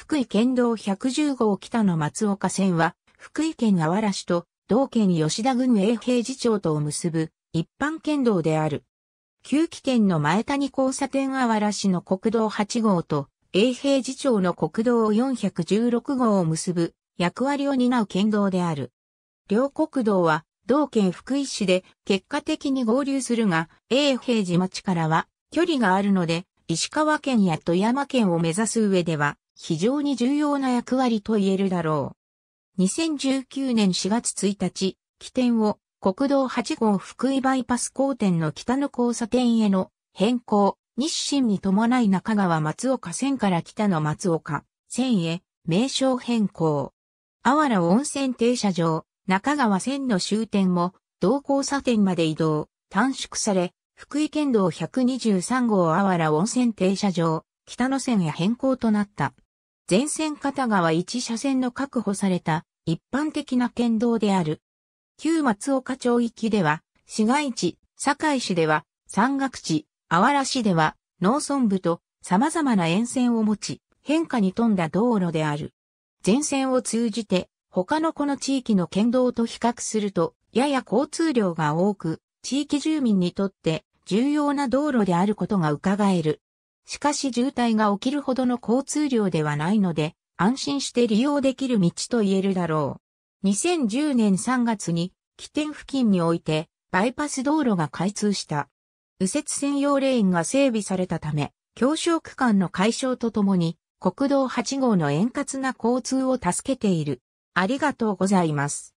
福井県道110号北の松岡線は、福井県あわら市と同県吉田郡永平寺町とを結ぶ一般県道である。旧期県の前谷交差点あわら市の国道8号と永平寺町の国道416号を結ぶ役割を担う県道である。両国道は同県福井市で結果的に合流するが、永平寺町からは距離があるので、石川県や富山県を目指す上では非常に重要な役割と言えるだろう。2019年4月1日、起点を国道8号福井バイパス交点の北の交差点への変更、日清に伴い中川松岡線から北の松岡線へ名称変更。あわら温泉停車場、中川線の終点も同交差点まで移動、短縮され、福井県道123号あわら温泉停車場、北の線へ変更となった。全線片側1車線の確保された一般的な県道である。旧松岡町域では、市街地、堺市では、山岳地、あわら市では、農村部と様々な沿線を持ち、変化に富んだ道路である。全線を通じて、他のこの地域の県道と比較すると、やや交通量が多く、地域住民にとって重要な道路であることが伺える。しかし渋滞が起きるほどの交通量ではないので、安心して利用できる道と言えるだろう。2010年3月に、起点付近において、バイパス道路が開通した。右折専用レーンが整備されたため、狭小区間の解消とともに、国道8号の円滑な交通を助けている。ありがとうございます。